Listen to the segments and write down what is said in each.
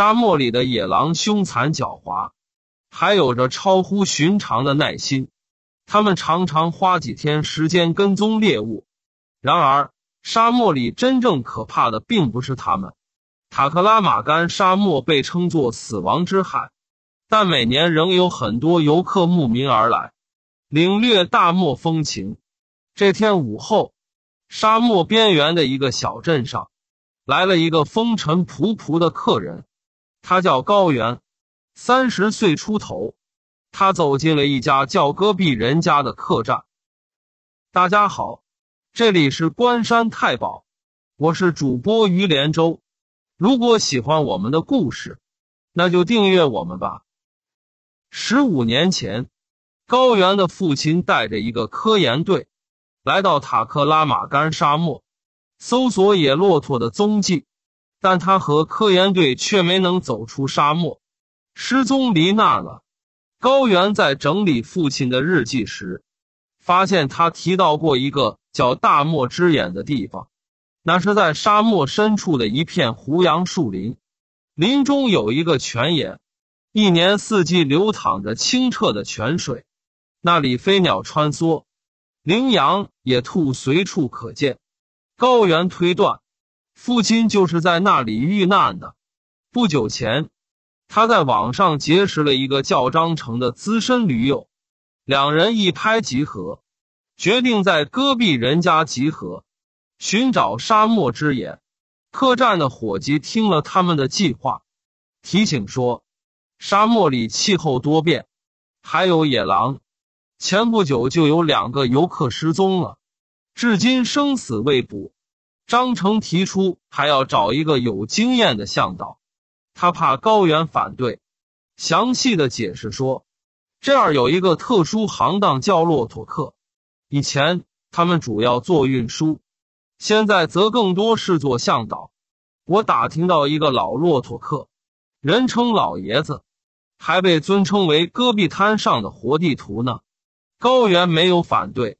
沙漠里的野狼凶残狡猾，还有着超乎寻常的耐心。他们常常花几天时间跟踪猎物。然而，沙漠里真正可怕的并不是它们。塔克拉玛干沙漠被称作“死亡之海”，但每年仍有很多游客慕名而来，领略大漠风情。这天午后，沙漠边缘的一个小镇上，来了一个风尘仆仆的客人。他叫高原，三十岁出头。他走进了一家叫“戈壁人家”的客栈。大家好，这里是关山太保，我是主播于连州。如果喜欢我们的故事，那就订阅我们吧。十五年前，高原的父亲带着一个科研队来到塔克拉玛干沙漠，搜索野骆驼的踪迹。但他和科研队却没能走出沙漠，失踪离那了。高原在整理父亲的日记时，发现他提到过一个叫“大漠之眼”的地方，那是在沙漠深处的一片胡杨树林，林中有一个泉眼，一年四季流淌着清澈的泉水。那里飞鸟穿梭，羚羊、野兔随处可见。高原推断。父亲就是在那里遇难的。不久前，他在网上结识了一个叫张成的资深驴友，两人一拍即合，决定在戈壁人家集合，寻找沙漠之眼。客栈的伙计听了他们的计划，提醒说，沙漠里气候多变，还有野狼。前不久就有两个游客失踪了，至今生死未卜。张成提出还要找一个有经验的向导，他怕高原反对，详细的解释说，这儿有一个特殊行当叫骆驼客，以前他们主要做运输，现在则更多是做向导。我打听到一个老骆驼客，人称老爷子，还被尊称为戈壁滩上的活地图呢。高原没有反对，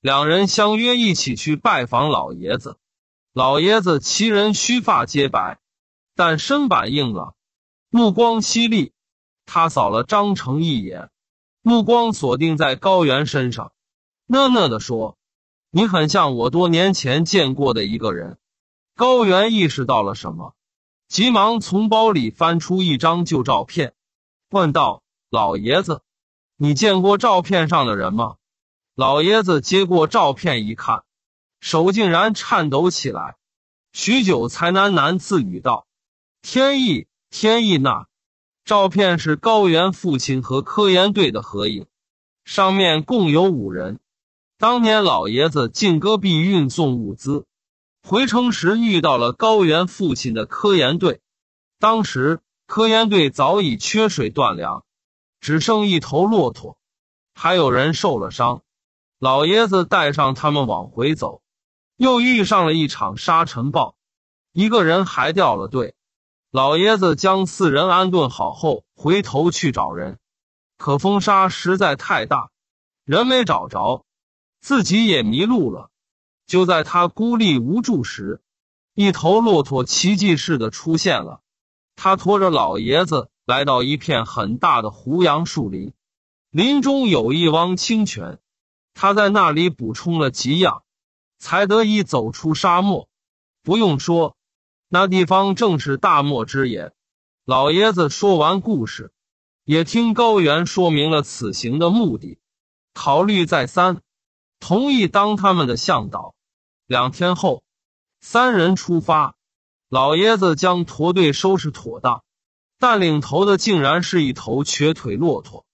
两人相约一起去拜访老爷子。老爷子其人须发皆白，但身板硬朗，目光犀利。他扫了张成一眼，目光锁定在高原身上，讷讷的说：“你很像我多年前见过的一个人。”高原意识到了什么，急忙从包里翻出一张旧照片，问道：“老爷子，你见过照片上的人吗？”老爷子接过照片一看。手竟然颤抖起来，许久才喃喃自语道：“天意，天意！那照片是高原父亲和科研队的合影，上面共有五人。当年老爷子进戈壁运送物资，回城时遇到了高原父亲的科研队。当时科研队早已缺水断粮，只剩一头骆驼，还有人受了伤。老爷子带上他们往回走。”又遇上了一场沙尘暴，一个人还掉了队。老爷子将四人安顿好后，回头去找人，可风沙实在太大，人没找着，自己也迷路了。就在他孤立无助时，一头骆驼奇迹似的出现了。他拖着老爷子来到一片很大的胡杨树林，林中有一汪清泉，他在那里补充了给养。才得以走出沙漠，不用说，那地方正是大漠之野。老爷子说完故事，也听高原说明了此行的目的，考虑再三，同意当他们的向导。两天后，三人出发，老爷子将驼队收拾妥当，但领头的竟然是一头瘸腿骆驼。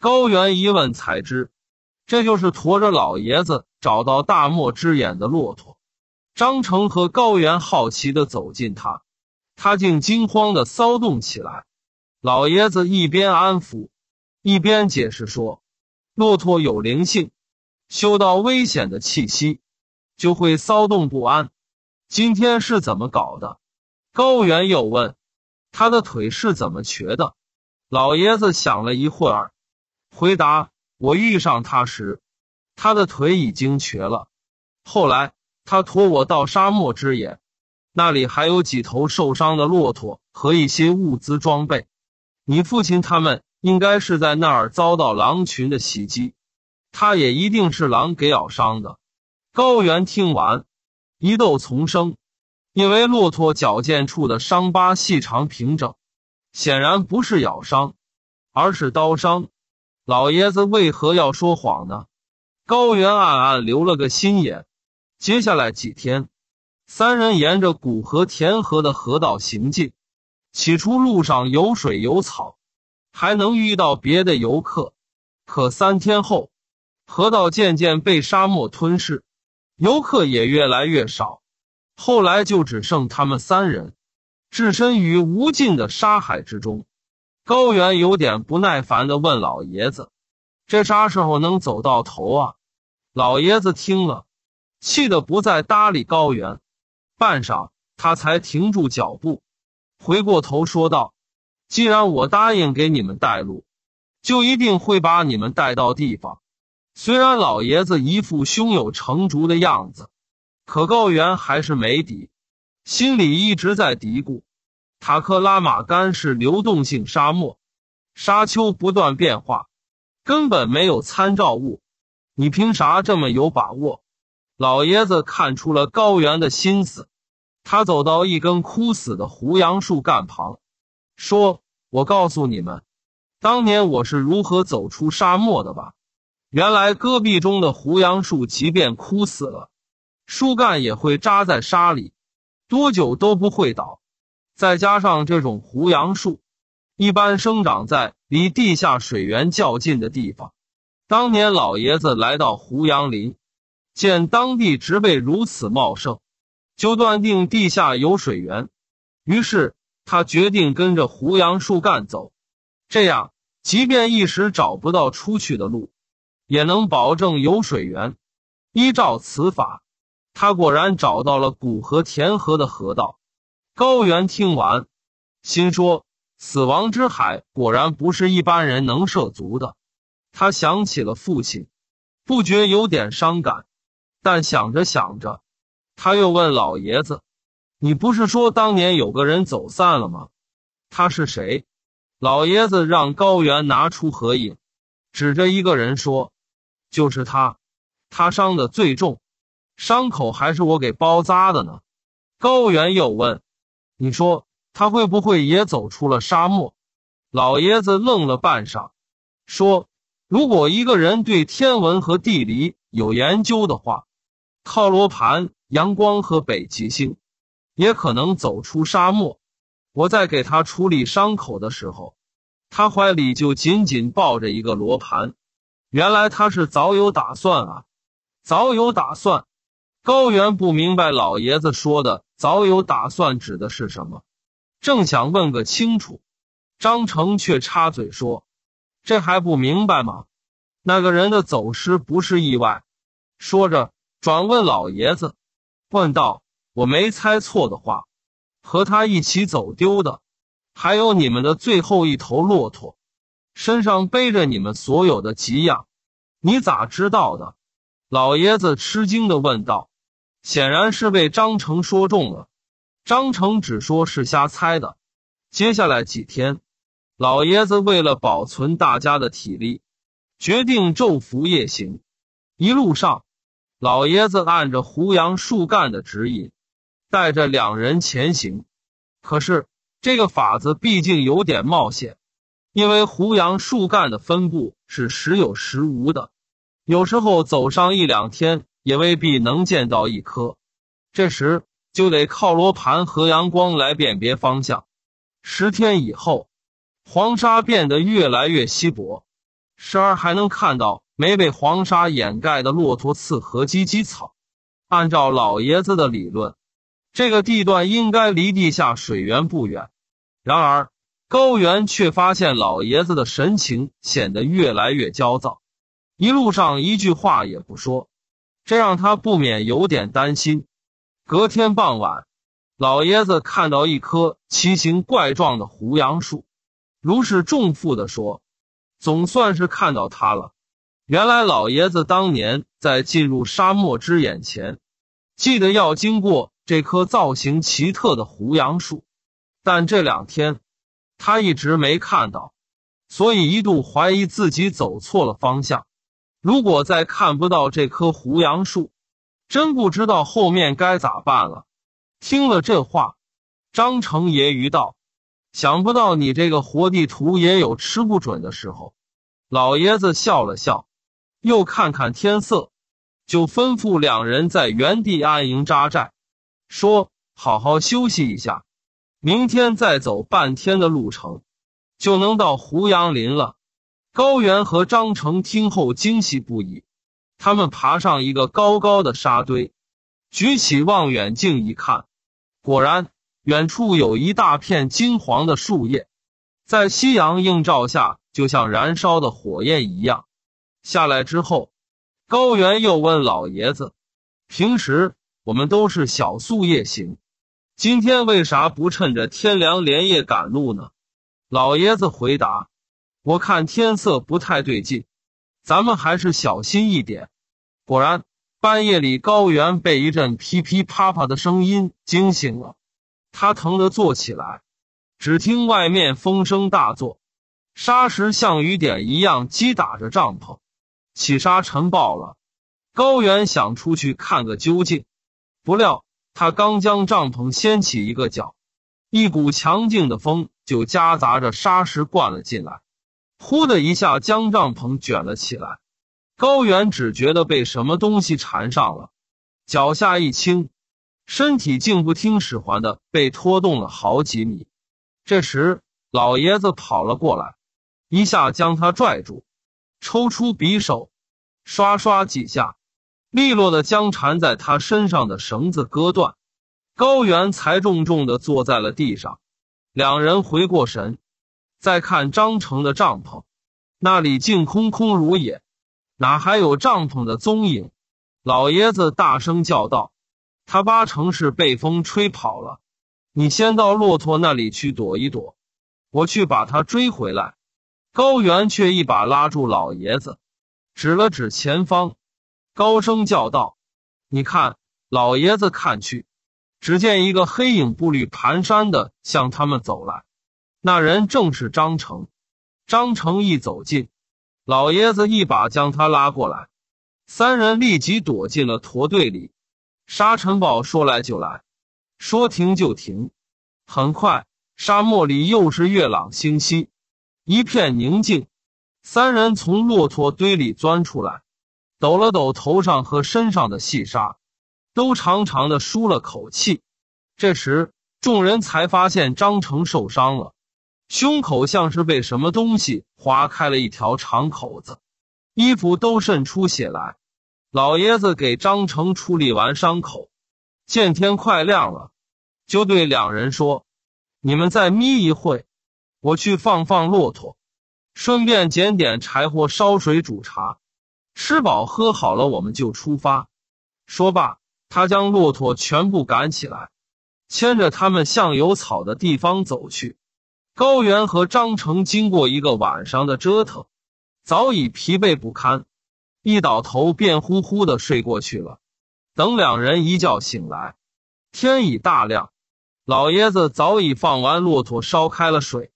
高原一问，才知。这就是驮着老爷子找到大漠之眼的骆驼，张成和高原好奇地走近他，他竟惊慌地骚动起来。老爷子一边安抚，一边解释说：“骆驼有灵性，嗅到危险的气息，就会骚动不安。”今天是怎么搞的？高原又问：“他的腿是怎么瘸的？”老爷子想了一会儿，回答。我遇上他时，他的腿已经瘸了。后来，他驮我到沙漠之眼，那里还有几头受伤的骆驼和一些物资装备。你父亲他们应该是在那儿遭到狼群的袭击，他也一定是狼给咬伤的。高原听完，疑窦丛生，因为骆驼脚健处的伤疤细长平整，显然不是咬伤，而是刀伤。老爷子为何要说谎呢？高原暗暗留了个心眼。接下来几天，三人沿着古河田河的河道行进。起初路上有水有草，还能遇到别的游客。可三天后，河道渐渐被沙漠吞噬，游客也越来越少。后来就只剩他们三人，置身于无尽的沙海之中。高原有点不耐烦的问老爷子：“这啥时候能走到头啊？”老爷子听了，气得不再搭理高原。半晌，他才停住脚步，回过头说道：“既然我答应给你们带路，就一定会把你们带到地方。”虽然老爷子一副胸有成竹的样子，可高原还是没底，心里一直在嘀咕。塔克拉玛干是流动性沙漠，沙丘不断变化，根本没有参照物。你凭啥这么有把握？老爷子看出了高原的心思，他走到一根枯死的胡杨树干旁，说：“我告诉你们，当年我是如何走出沙漠的吧。原来戈壁中的胡杨树，即便枯死了，树干也会扎在沙里，多久都不会倒。”再加上这种胡杨树，一般生长在离地下水源较近的地方。当年老爷子来到胡杨林，见当地植被如此茂盛，就断定地下有水源。于是他决定跟着胡杨树干走，这样即便一时找不到出去的路，也能保证有水源。依照此法，他果然找到了古河田河的河道。高原听完，心说：“死亡之海果然不是一般人能涉足的。”他想起了父亲，不觉有点伤感。但想着想着，他又问老爷子：“你不是说当年有个人走散了吗？他是谁？”老爷子让高原拿出合影，指着一个人说：“就是他，他伤的最重，伤口还是我给包扎的呢。”高原又问。你说他会不会也走出了沙漠？老爷子愣了半晌，说：“如果一个人对天文和地理有研究的话，靠罗盘、阳光和北极星，也可能走出沙漠。”我在给他处理伤口的时候，他怀里就紧紧抱着一个罗盘。原来他是早有打算啊！早有打算。高原不明白老爷子说的。早有打算指的是什么？正想问个清楚，张成却插嘴说：“这还不明白吗？那个人的走失不是意外。”说着转问老爷子，问道：“我没猜错的话，和他一起走丢的，还有你们的最后一头骆驼，身上背着你们所有的给养，你咋知道的？”老爷子吃惊的问道。显然是被张成说中了，张成只说是瞎猜的。接下来几天，老爷子为了保存大家的体力，决定昼伏夜行。一路上，老爷子按着胡杨树干的指引，带着两人前行。可是这个法子毕竟有点冒险，因为胡杨树干的分布是时有时无的，有时候走上一两天。也未必能见到一颗，这时就得靠罗盘和阳光来辨别方向。十天以后，黄沙变得越来越稀薄，时而还能看到没被黄沙掩盖的骆驼刺和芨芨草。按照老爷子的理论，这个地段应该离地下水源不远。然而，高原却发现老爷子的神情显得越来越焦躁，一路上一句话也不说。这让他不免有点担心。隔天傍晚，老爷子看到一棵奇形怪状的胡杨树，如释重负的说：“总算是看到它了。”原来，老爷子当年在进入沙漠之眼前，记得要经过这棵造型奇特的胡杨树，但这两天他一直没看到，所以一度怀疑自己走错了方向。如果再看不到这棵胡杨树，真不知道后面该咋办了。听了这话，张成揶揄道：“想不到你这个活地图也有吃不准的时候。”老爷子笑了笑，又看看天色，就吩咐两人在原地安营扎寨，说：“好好休息一下，明天再走半天的路程，就能到胡杨林了。”高原和张成听后惊喜不已，他们爬上一个高高的沙堆，举起望远镜一看，果然远处有一大片金黄的树叶，在夕阳映照下，就像燃烧的火焰一样。下来之后，高原又问老爷子：“平时我们都是小宿夜行，今天为啥不趁着天凉连夜赶路呢？”老爷子回答。我看天色不太对劲，咱们还是小心一点。果然，半夜里高原被一阵噼噼啪啪的声音惊醒了，他疼得坐起来。只听外面风声大作，沙石像雨点一样击打着帐篷，起沙尘暴了。高原想出去看个究竟，不料他刚将帐篷掀起一个角，一股强劲的风就夹杂着沙石灌了进来。忽的一下将帐篷卷了起来，高原只觉得被什么东西缠上了，脚下一轻，身体竟不听使唤的被拖动了好几米。这时，老爷子跑了过来，一下将他拽住，抽出匕首，唰唰几下，利落的将缠在他身上的绳子割断，高原才重重的坐在了地上。两人回过神。再看张成的帐篷，那里竟空空如也，哪还有帐篷的踪影？老爷子大声叫道：“他八成是被风吹跑了。”你先到骆驼那里去躲一躲，我去把他追回来。”高原却一把拉住老爷子，指了指前方，高声叫道：“你看！”老爷子看去，只见一个黑影步履蹒跚的向他们走来。那人正是张成。张成一走近，老爷子一把将他拉过来，三人立即躲进了驼队里。沙尘暴说来就来，说停就停。很快，沙漠里又是月朗星稀，一片宁静。三人从骆驼堆里钻出来，抖了抖头上和身上的细沙，都长长的舒了口气。这时，众人才发现张成受伤了。胸口像是被什么东西划开了一条长口子，衣服都渗出血来。老爷子给张成处理完伤口，见天快亮了，就对两人说：“你们再眯一会我去放放骆驼，顺便捡点柴火烧水煮茶，吃饱喝好了我们就出发。”说罢，他将骆驼全部赶起来，牵着他们向有草的地方走去。高原和张成经过一个晚上的折腾，早已疲惫不堪，一倒头便呼呼的睡过去了。等两人一觉醒来，天已大亮，老爷子早已放完骆驼，烧开了水，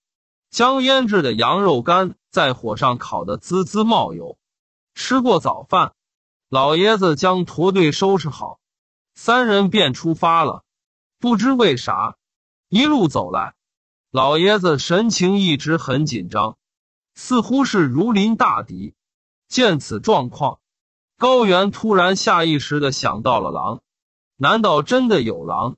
将腌制的羊肉干在火上烤得滋滋冒油。吃过早饭，老爷子将驼队收拾好，三人便出发了。不知为啥，一路走来。老爷子神情一直很紧张，似乎是如临大敌。见此状况，高原突然下意识的想到了狼，难道真的有狼？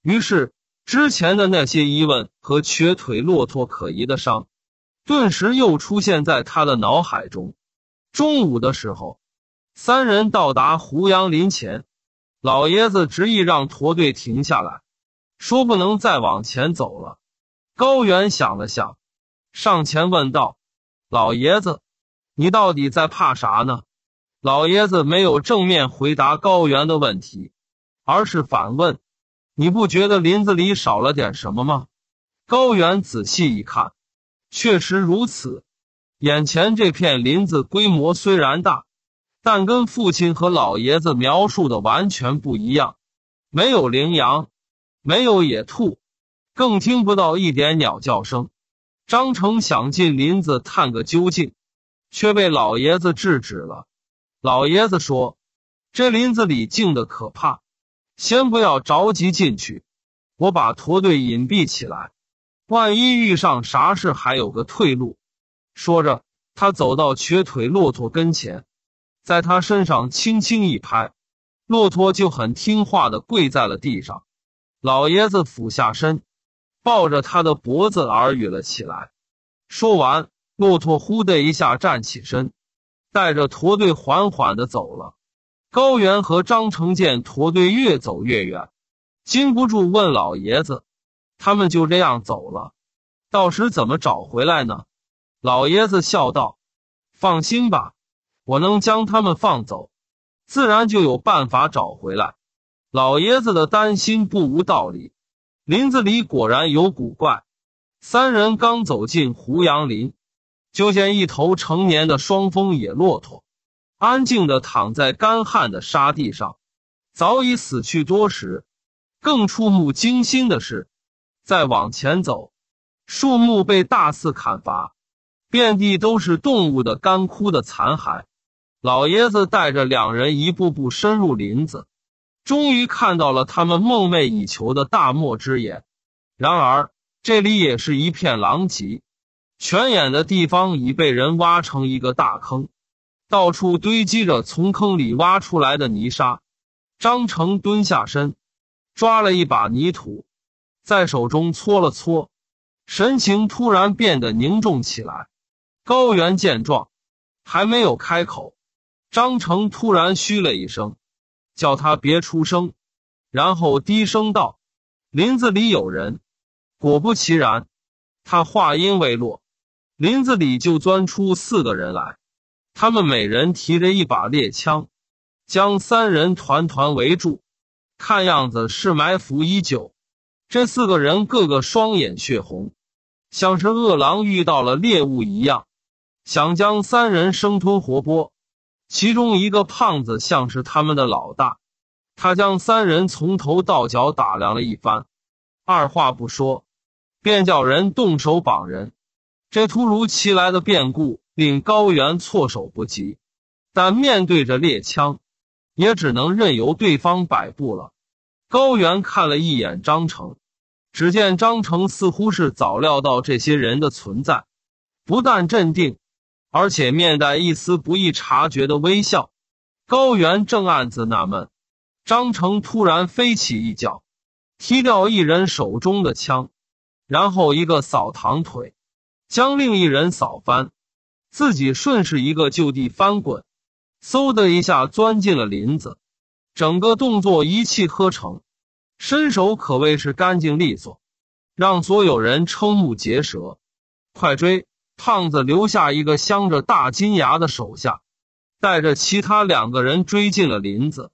于是之前的那些疑问和瘸腿骆驼可疑的伤，顿时又出现在他的脑海中。中午的时候，三人到达胡杨林前，老爷子执意让驼队停下来，说不能再往前走了。高原想了想，上前问道：“老爷子，你到底在怕啥呢？”老爷子没有正面回答高原的问题，而是反问：“你不觉得林子里少了点什么吗？”高原仔细一看，确实如此。眼前这片林子规模虽然大，但跟父亲和老爷子描述的完全不一样，没有羚羊，没有野兔。更听不到一点鸟叫声，张成想进林子探个究竟，却被老爷子制止了。老爷子说：“这林子里静的可怕，先不要着急进去，我把驼队隐蔽起来，万一遇上啥事还有个退路。”说着，他走到瘸腿骆驼跟前，在他身上轻轻一拍，骆驼就很听话的跪在了地上。老爷子俯下身。抱着他的脖子耳语了起来。说完，骆驼忽的一下站起身，带着驼队缓缓的走了。高原和张成见驼队越走越远，禁不住问老爷子：“他们就这样走了，到时怎么找回来呢？”老爷子笑道：“放心吧，我能将他们放走，自然就有办法找回来。”老爷子的担心不无道理。林子里果然有古怪，三人刚走进胡杨林，就见一头成年的双峰野骆驼，安静的躺在干旱的沙地上，早已死去多时。更触目惊心的是，再往前走，树木被大肆砍伐，遍地都是动物的干枯的残骸。老爷子带着两人一步步深入林子。终于看到了他们梦寐以求的大漠之眼，然而这里也是一片狼藉，泉眼的地方已被人挖成一个大坑，到处堆积着从坑里挖出来的泥沙。张成蹲下身，抓了一把泥土，在手中搓了搓，神情突然变得凝重起来。高原见状，还没有开口，张成突然嘘了一声。叫他别出声，然后低声道：“林子里有人。”果不其然，他话音未落，林子里就钻出四个人来。他们每人提着一把猎枪，将三人团团围住。看样子是埋伏已久。这四个人个个双眼血红，像是饿狼遇到了猎物一样，想将三人生吞活剥。其中一个胖子像是他们的老大，他将三人从头到脚打量了一番，二话不说，便叫人动手绑人。这突如其来的变故令高原措手不及，但面对着猎枪，也只能任由对方摆布了。高原看了一眼张成，只见张成似乎是早料到这些人的存在，不但镇定。而且面带一丝不易察觉的微笑，高原正暗自纳闷，张成突然飞起一脚，踢掉一人手中的枪，然后一个扫堂腿，将另一人扫翻，自己顺势一个就地翻滚，嗖的一下钻进了林子，整个动作一气呵成，身手可谓是干净利索，让所有人瞠目结舌。快追！胖子留下一个镶着大金牙的手下，带着其他两个人追进了林子。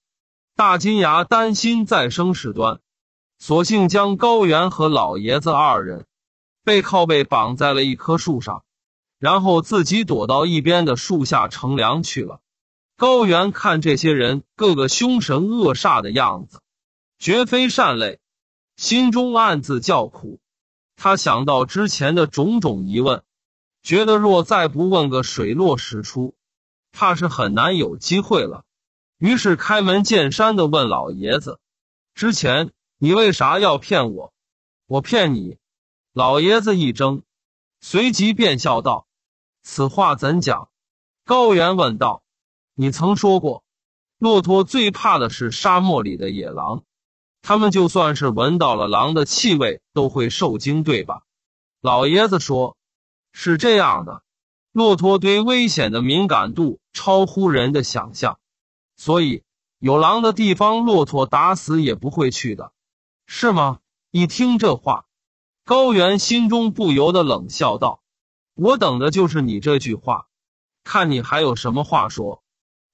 大金牙担心再生事端，索性将高原和老爷子二人背靠背绑在了一棵树上，然后自己躲到一边的树下乘凉去了。高原看这些人个个凶神恶煞的样子，绝非善类，心中暗自叫苦。他想到之前的种种疑问。觉得若再不问个水落石出，怕是很难有机会了。于是开门见山的问老爷子：“之前你为啥要骗我？”“我骗你。”老爷子一怔，随即便笑道：“此话怎讲？”高原问道：“你曾说过，骆驼最怕的是沙漠里的野狼，它们就算是闻到了狼的气味，都会受惊，对吧？”老爷子说。是这样的，骆驼对危险的敏感度超乎人的想象，所以有狼的地方，骆驼打死也不会去的，是吗？一听这话，高原心中不由得冷笑道：“我等的就是你这句话，看你还有什么话说。”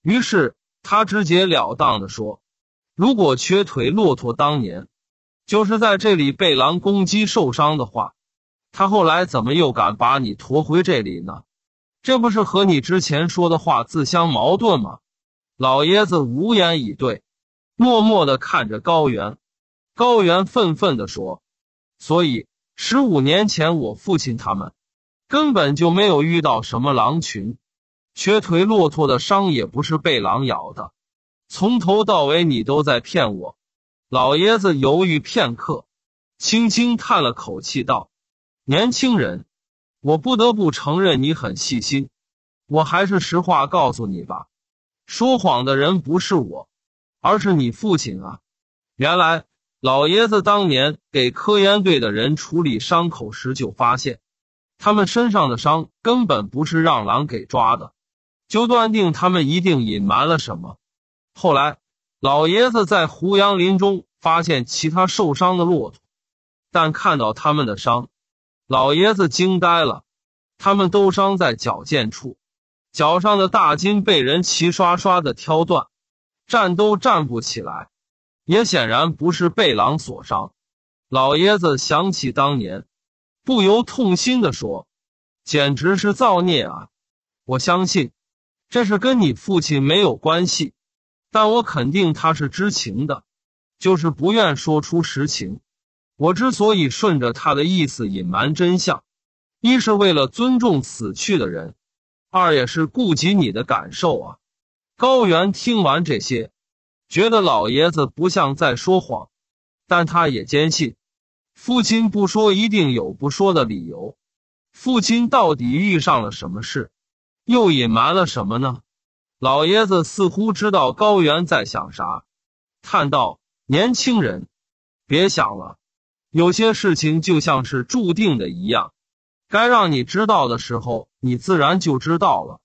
于是他直截了当的说：“如果瘸腿骆驼当年就是在这里被狼攻击受伤的话。”他后来怎么又敢把你驮回这里呢？这不是和你之前说的话自相矛盾吗？老爷子无言以对，默默的看着高原。高原愤愤的说：“所以十五年前我父亲他们根本就没有遇到什么狼群，瘸腿骆驼的伤也不是被狼咬的。从头到尾你都在骗我。”老爷子犹豫片刻，轻轻叹了口气道。年轻人，我不得不承认你很细心。我还是实话告诉你吧，说谎的人不是我，而是你父亲啊。原来老爷子当年给科研队的人处理伤口时就发现，他们身上的伤根本不是让狼给抓的，就断定他们一定隐瞒了什么。后来老爷子在胡杨林中发现其他受伤的骆驼，但看到他们的伤。老爷子惊呆了，他们都伤在脚腱处，脚上的大筋被人齐刷刷的挑断，站都站不起来，也显然不是被狼所伤。老爷子想起当年，不由痛心的说：“简直是造孽啊！我相信这是跟你父亲没有关系，但我肯定他是知情的，就是不愿说出实情。”我之所以顺着他的意思隐瞒真相，一是为了尊重死去的人，二也是顾及你的感受啊。高原听完这些，觉得老爷子不像在说谎，但他也坚信，父亲不说一定有不说的理由。父亲到底遇上了什么事，又隐瞒了什么呢？老爷子似乎知道高原在想啥，叹道：“年轻人，别想了。”有些事情就像是注定的一样，该让你知道的时候，你自然就知道了。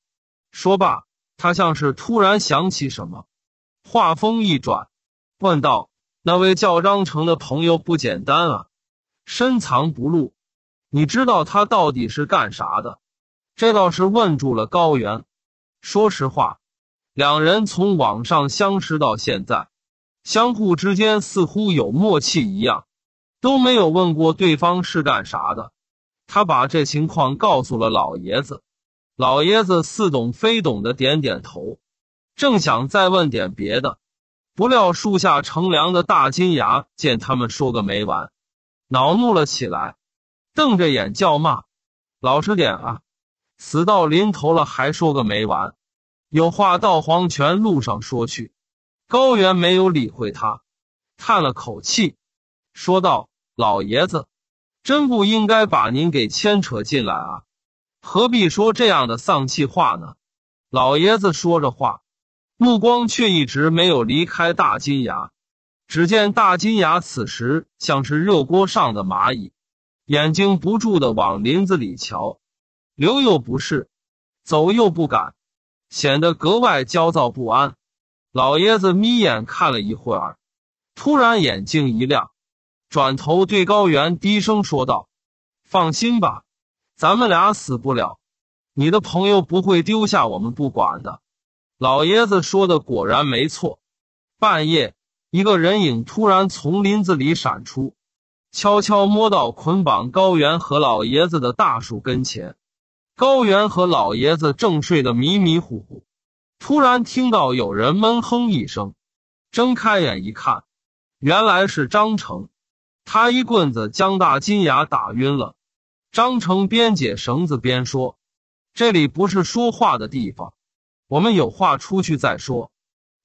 说罢，他像是突然想起什么，话锋一转，问道：“那位叫张成的朋友不简单啊，深藏不露。你知道他到底是干啥的？”这倒是问住了高原。说实话，两人从网上相识到现在，相互之间似乎有默契一样。都没有问过对方是干啥的，他把这情况告诉了老爷子，老爷子似懂非懂的点点头，正想再问点别的，不料树下乘凉的大金牙见他们说个没完，恼怒了起来，瞪着眼叫骂：“老实点啊，死到临头了还说个没完，有话到黄泉路上说去。”高原没有理会他，叹了口气，说道。老爷子，真不应该把您给牵扯进来啊！何必说这样的丧气话呢？老爷子说着话，目光却一直没有离开大金牙。只见大金牙此时像是热锅上的蚂蚁，眼睛不住的往林子里瞧，留又不是，走又不敢，显得格外焦躁不安。老爷子眯眼看了一会儿，突然眼睛一亮。转头对高原低声说道：“放心吧，咱们俩死不了，你的朋友不会丢下我们不管的。”老爷子说的果然没错。半夜，一个人影突然从林子里闪出，悄悄摸到捆绑高原和老爷子的大树跟前。高原和老爷子正睡得迷迷糊糊，突然听到有人闷哼一声，睁开眼一看，原来是张成。他一棍子将大金牙打晕了。张成边解绳子边说：“这里不是说话的地方，我们有话出去再说。”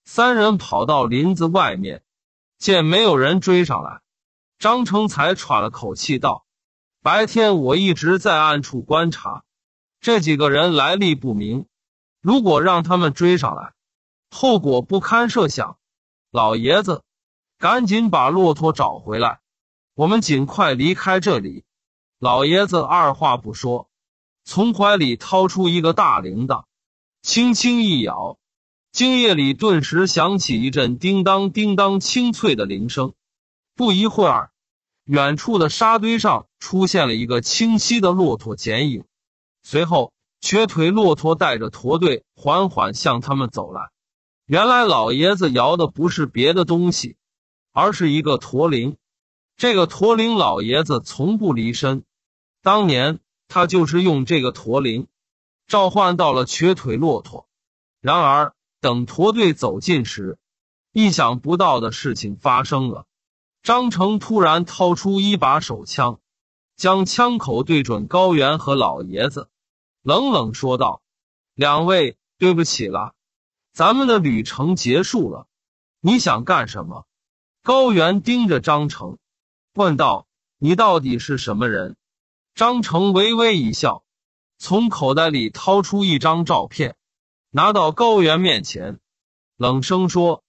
三人跑到林子外面，见没有人追上来，张成才喘了口气道：“白天我一直在暗处观察，这几个人来历不明，如果让他们追上来，后果不堪设想。”老爷子，赶紧把骆驼找回来。我们尽快离开这里。老爷子二话不说，从怀里掏出一个大铃铛，轻轻一咬，精夜里顿时响起一阵叮当叮当清脆的铃声。不一会儿，远处的沙堆上出现了一个清晰的骆驼剪影，随后瘸腿骆驼带着驼队缓缓向他们走来。原来，老爷子摇的不是别的东西，而是一个驼铃。这个驼铃老爷子从不离身，当年他就是用这个驼铃召唤到了瘸腿骆驼。然而，等驼队走近时，意想不到的事情发生了。张成突然掏出一把手枪，将枪口对准高原和老爷子，冷冷说道：“两位，对不起了，咱们的旅程结束了。你想干什么？”高原盯着张成。问道：“你到底是什么人？”张成微微一笑，从口袋里掏出一张照片，拿到高原面前，冷声说：“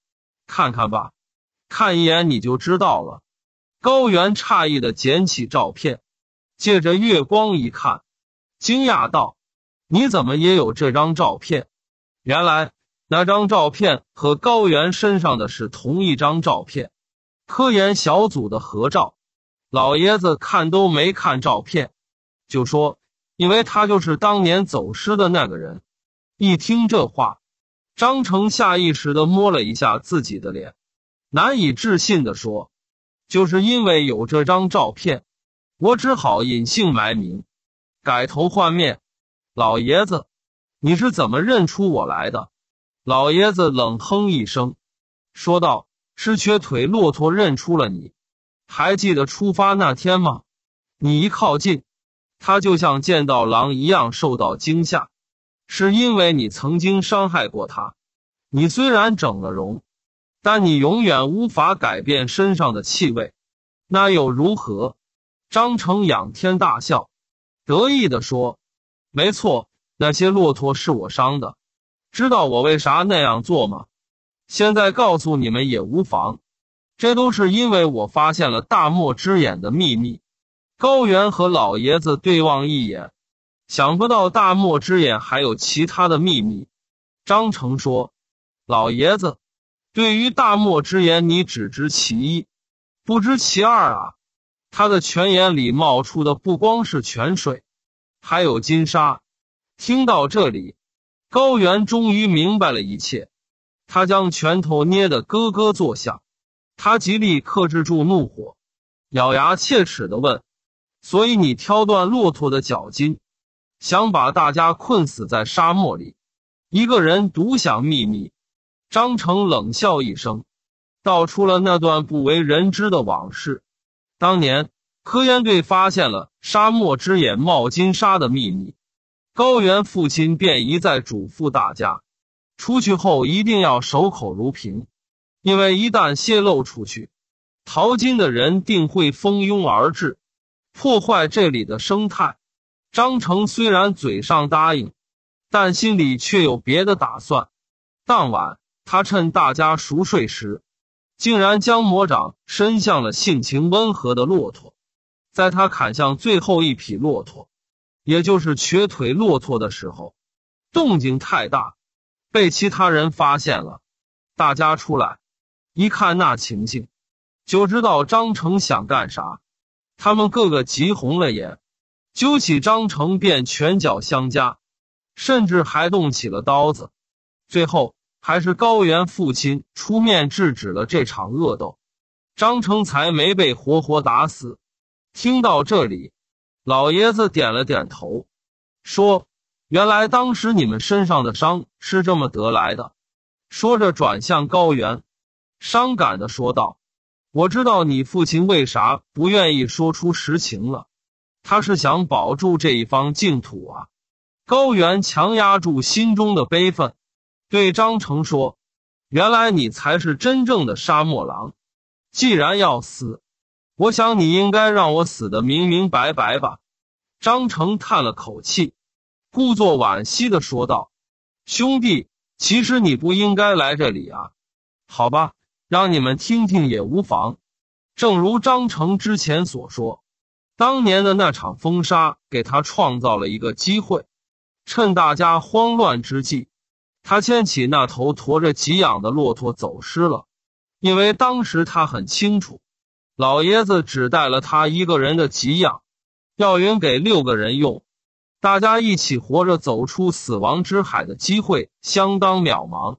看看吧，看一眼你就知道了。”高原诧异的捡起照片，借着月光一看，惊讶道：“你怎么也有这张照片？”原来那张照片和高原身上的是同一张照片，科研小组的合照。老爷子看都没看照片，就说：“因为他就是当年走失的那个人。”一听这话，张成下意识的摸了一下自己的脸，难以置信的说：“就是因为有这张照片，我只好隐姓埋名，改头换面。”老爷子，你是怎么认出我来的？老爷子冷哼一声，说道：“是瘸腿骆驼认出了你。”还记得出发那天吗？你一靠近，他就像见到狼一样受到惊吓，是因为你曾经伤害过他。你虽然整了容，但你永远无法改变身上的气味，那又如何？张成仰天大笑，得意的说：“没错，那些骆驼是我伤的。知道我为啥那样做吗？现在告诉你们也无妨。”这都是因为我发现了大漠之眼的秘密。高原和老爷子对望一眼，想不到大漠之眼还有其他的秘密。张成说：“老爷子，对于大漠之眼，你只知其一，不知其二啊！他的泉眼里冒出的不光是泉水，还有金沙。”听到这里，高原终于明白了一切，他将拳头捏得咯咯作响。他极力克制住怒火，咬牙切齿地问：“所以你挑断骆驼的脚筋，想把大家困死在沙漠里，一个人独享秘密？”张成冷笑一声，道出了那段不为人知的往事。当年科研队发现了沙漠之眼冒金沙的秘密，高原父亲便一再嘱咐大家，出去后一定要守口如瓶。因为一旦泄露出去，淘金的人定会蜂拥而至，破坏这里的生态。张成虽然嘴上答应，但心里却有别的打算。当晚，他趁大家熟睡时，竟然将魔掌伸向了性情温和的骆驼。在他砍向最后一匹骆驼，也就是瘸腿骆驼的时候，动静太大，被其他人发现了。大家出来。一看那情形，就知道张成想干啥。他们个个急红了眼，揪起张成便拳脚相加，甚至还动起了刀子。最后还是高原父亲出面制止了这场恶斗。张成才没被活活打死。听到这里，老爷子点了点头，说：“原来当时你们身上的伤是这么得来的。”说着转向高原。伤感的说道：“我知道你父亲为啥不愿意说出实情了，他是想保住这一方净土啊。”高原强压住心中的悲愤，对张成说：“原来你才是真正的沙漠狼，既然要死，我想你应该让我死的明明白白吧。”张成叹了口气，故作惋惜的说道：“兄弟，其实你不应该来这里啊，好吧？”让你们听听也无妨。正如张成之前所说，当年的那场风沙给他创造了一个机会，趁大家慌乱之际，他牵起那头驮着给养的骆驼走失了。因为当时他很清楚，老爷子只带了他一个人的给养，要匀给六个人用，大家一起活着走出死亡之海的机会相当渺茫。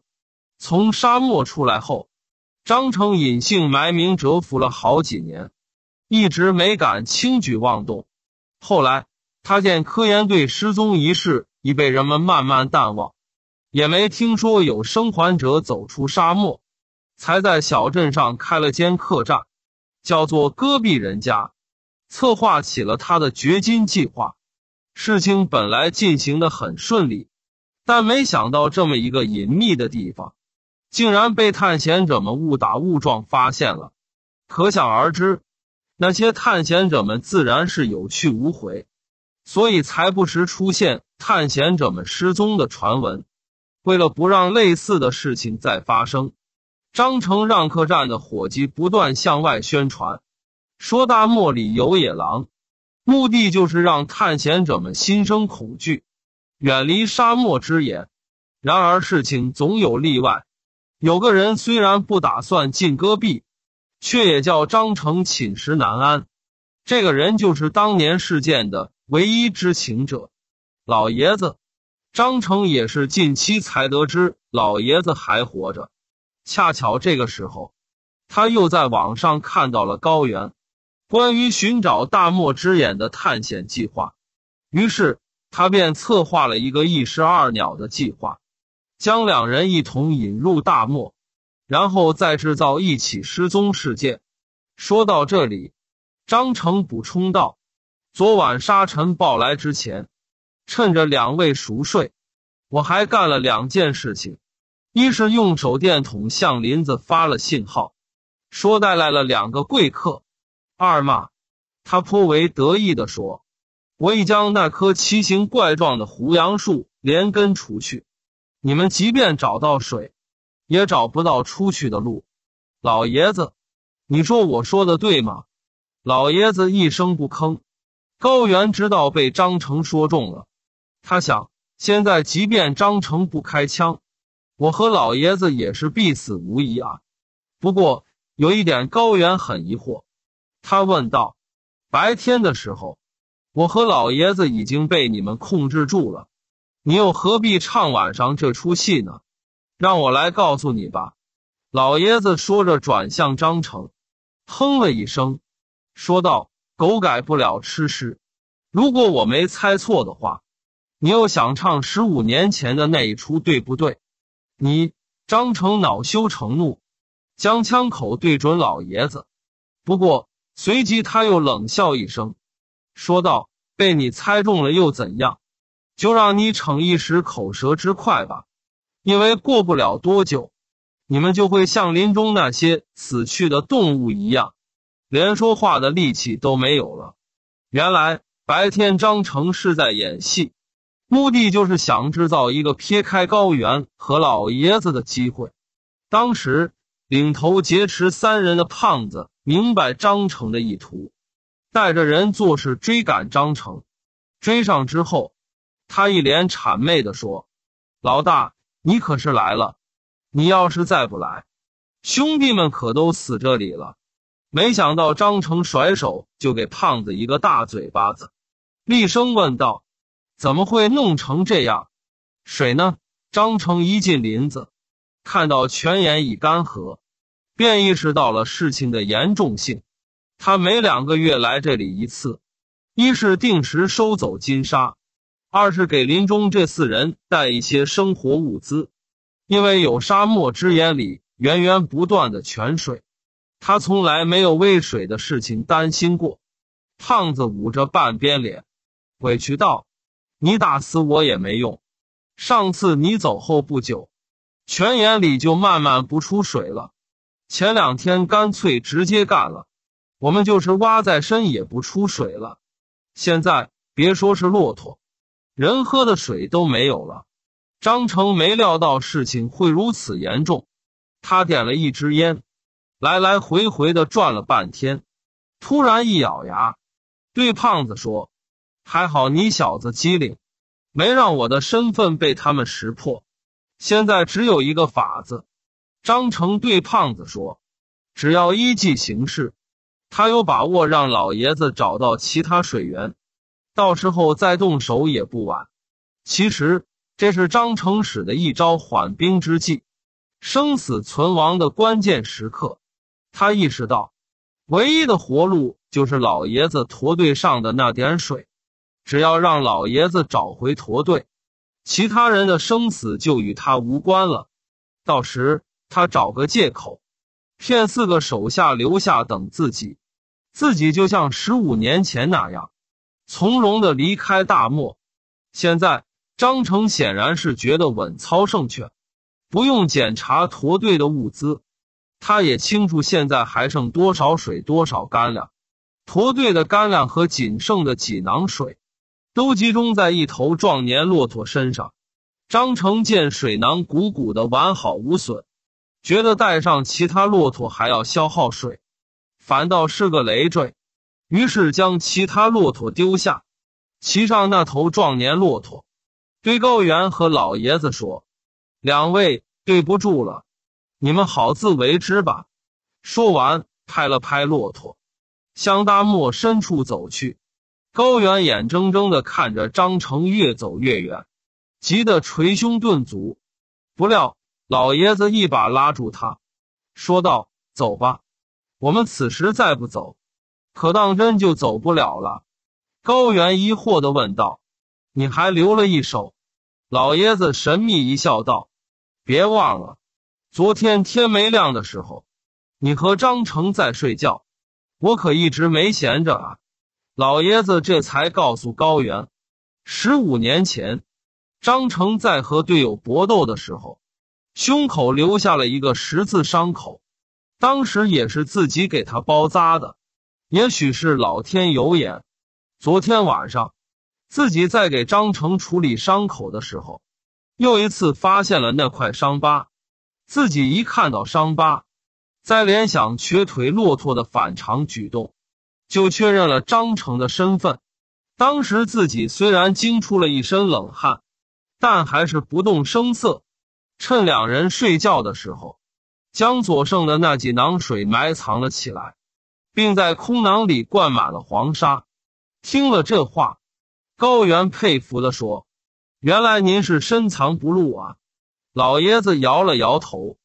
从沙漠出来后。张成隐姓埋名蛰伏了好几年，一直没敢轻举妄动。后来他见科研队失踪一事已被人们慢慢淡忘，也没听说有生还者走出沙漠，才在小镇上开了间客栈，叫做“戈壁人家”，策划起了他的掘金计划。事情本来进行的很顺利，但没想到这么一个隐秘的地方。竟然被探险者们误打误撞发现了，可想而知，那些探险者们自然是有去无回，所以才不时出现探险者们失踪的传闻。为了不让类似的事情再发生，张成让客栈的伙计不断向外宣传，说大漠里有野狼，目的就是让探险者们心生恐惧，远离沙漠之眼。然而事情总有例外。有个人虽然不打算进戈壁，却也叫张成寝食难安。这个人就是当年事件的唯一知情者，老爷子。张成也是近期才得知老爷子还活着。恰巧这个时候，他又在网上看到了高原关于寻找大漠之眼的探险计划，于是他便策划了一个一石二鸟的计划。将两人一同引入大漠，然后再制造一起失踪事件。说到这里，张成补充道：“昨晚沙尘暴来之前，趁着两位熟睡，我还干了两件事情。一是用手电筒向林子发了信号，说带来了两个贵客。二嘛，他颇为得意地说：‘我已将那棵奇形怪状的胡杨树连根除去。’”你们即便找到水，也找不到出去的路。老爷子，你说我说的对吗？老爷子一声不吭。高原知道被张成说中了，他想：现在即便张成不开枪，我和老爷子也是必死无疑啊。不过有一点，高原很疑惑，他问道：“白天的时候，我和老爷子已经被你们控制住了。”你又何必唱晚上这出戏呢？让我来告诉你吧。”老爷子说着转向张成，哼了一声，说道：“狗改不了吃屎。如果我没猜错的话，你又想唱十五年前的那一出，对不对？”你张成恼羞成怒，将枪口对准老爷子。不过随即他又冷笑一声，说道：“被你猜中了又怎样？”就让你逞一时口舌之快吧，因为过不了多久，你们就会像林中那些死去的动物一样，连说话的力气都没有了。原来白天张成是在演戏，目的就是想制造一个撇开高原和老爷子的机会。当时领头劫持三人的胖子明白张成的意图，带着人做事追赶张成，追上之后。他一脸谄媚地说：“老大，你可是来了！你要是再不来，兄弟们可都死这里了。”没想到张成甩手就给胖子一个大嘴巴子，厉声问道：“怎么会弄成这样？水呢？”张成一进林子，看到泉眼已干涸，便意识到了事情的严重性。他每两个月来这里一次，一是定时收走金沙。二是给林中这四人带一些生活物资，因为有沙漠之眼里源源不断的泉水，他从来没有为水的事情担心过。胖子捂着半边脸，委屈道：“你打死我也没用。上次你走后不久，泉眼里就慢慢不出水了。前两天干脆直接干了，我们就是挖再深也不出水了。现在别说是骆驼。”人喝的水都没有了，张成没料到事情会如此严重，他点了一支烟，来来回回的转了半天，突然一咬牙，对胖子说：“还好你小子机灵，没让我的身份被他们识破。现在只有一个法子。”张成对胖子说：“只要依计行事，他有把握让老爷子找到其他水源。”到时候再动手也不晚。其实这是张成史的一招缓兵之计。生死存亡的关键时刻，他意识到唯一的活路就是老爷子驼队上的那点水。只要让老爷子找回驼队，其他人的生死就与他无关了。到时他找个借口，骗四个手下留下等自己，自己就像十五年前那样。从容的离开大漠，现在张成显然是觉得稳操胜券，不用检查驼队的物资。他也清楚现在还剩多少水、多少干粮。驼队的干粮和仅剩的锦囊水，都集中在一头壮年骆驼身上。张成见水囊鼓鼓的完好无损，觉得带上其他骆驼还要消耗水，反倒是个累赘。于是将其他骆驼丢下，骑上那头壮年骆驼，对高原和老爷子说：“两位对不住了，你们好自为之吧。”说完，拍了拍骆驼，向大漠深处走去。高原眼睁睁的看着张成越走越远，急得捶胸顿足。不料老爷子一把拉住他，说道：“走吧，我们此时再不走。”可当真就走不了了，高原疑惑地问道：“你还留了一手？”老爷子神秘一笑，道：“别忘了，昨天天没亮的时候，你和张成在睡觉，我可一直没闲着啊。”老爷子这才告诉高原：“十五年前，张成在和队友搏斗的时候，胸口留下了一个十字伤口，当时也是自己给他包扎的。”也许是老天有眼，昨天晚上，自己在给张成处理伤口的时候，又一次发现了那块伤疤。自己一看到伤疤，在联想瘸腿骆驼的反常举动，就确认了张成的身份。当时自己虽然惊出了一身冷汗，但还是不动声色，趁两人睡觉的时候，将左剩的那几囊水埋藏了起来。并在空囊里灌满了黄沙。听了这话，高原佩服地说：“原来您是深藏不露啊！”老爷子摇了摇头，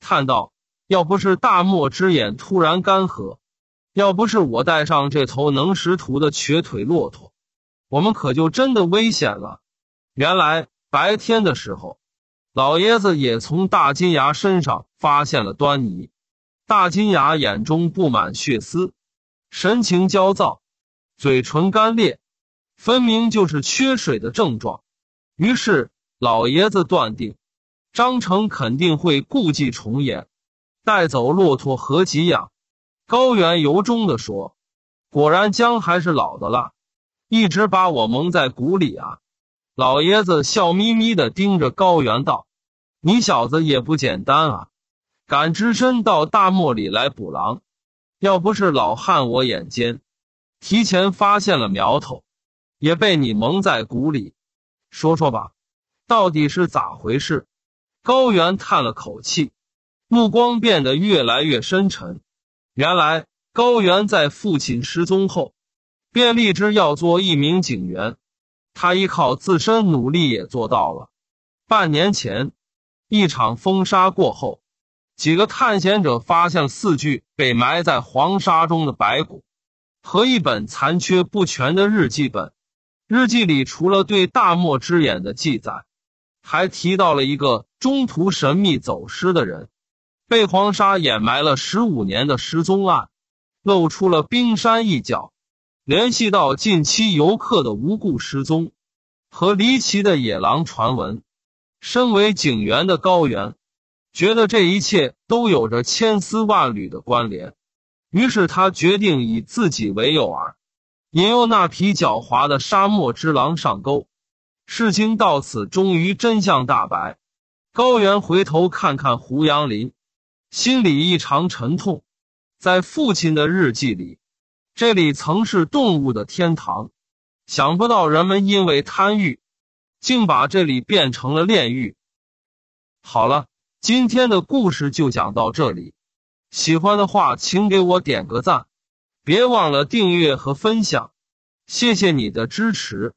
叹道：“要不是大漠之眼突然干涸，要不是我带上这头能识途的瘸腿骆驼，我们可就真的危险了。”原来白天的时候，老爷子也从大金牙身上发现了端倪。大金牙眼中布满血丝，神情焦躁，嘴唇干裂，分明就是缺水的症状。于是老爷子断定，张成肯定会故伎重演，带走骆驼和给养。高原由衷地说：“果然姜还是老的辣，一直把我蒙在鼓里啊。”老爷子笑眯眯的盯着高原道：“你小子也不简单啊。”敢只身到大漠里来捕狼，要不是老汉我眼尖，提前发现了苗头，也被你蒙在鼓里。说说吧，到底是咋回事？高原叹了口气，目光变得越来越深沉。原来，高原在父亲失踪后，便立志要做一名警员。他依靠自身努力也做到了。半年前，一场风沙过后。几个探险者发现四具被埋在黄沙中的白骨，和一本残缺不全的日记本。日记里除了对大漠之眼的记载，还提到了一个中途神秘走失的人，被黄沙掩埋了十五年的失踪案，露出了冰山一角。联系到近期游客的无故失踪和离奇的野狼传闻，身为警员的高原。觉得这一切都有着千丝万缕的关联，于是他决定以自己为诱饵，引诱那匹狡猾的沙漠之狼上钩。事情到此终于真相大白。高原回头看看胡杨林，心里异常沉痛。在父亲的日记里，这里曾是动物的天堂，想不到人们因为贪欲，竟把这里变成了炼狱。好了。今天的故事就讲到这里，喜欢的话请给我点个赞，别忘了订阅和分享，谢谢你的支持。